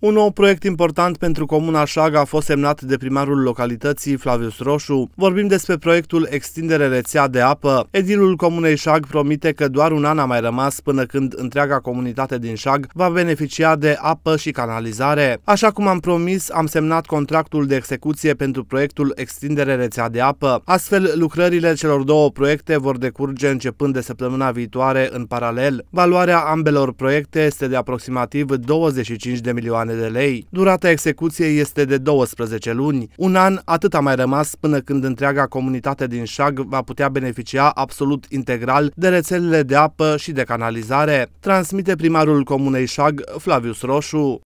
Un nou proiect important pentru Comuna Șaga a fost semnat de primarul localității Flavius Roșu. Vorbim despre proiectul Extindere rețea de apă. Edilul Comunei Șag promite că doar un an a mai rămas până când întreaga comunitate din Șag va beneficia de apă și canalizare. Așa cum am promis, am semnat contractul de execuție pentru proiectul Extindere rețea de apă. Astfel, lucrările celor două proiecte vor decurge începând de săptămâna viitoare în paralel. Valoarea ambelor proiecte este de aproximativ 25 de milioane milioane de lei. Durata execuției este de 12 luni, un an atât a mai rămas până când întreaga comunitate din Șag va putea beneficia absolut integral de rețelele de apă și de canalizare, transmite primarul comunei Șag, Flavius Roșu.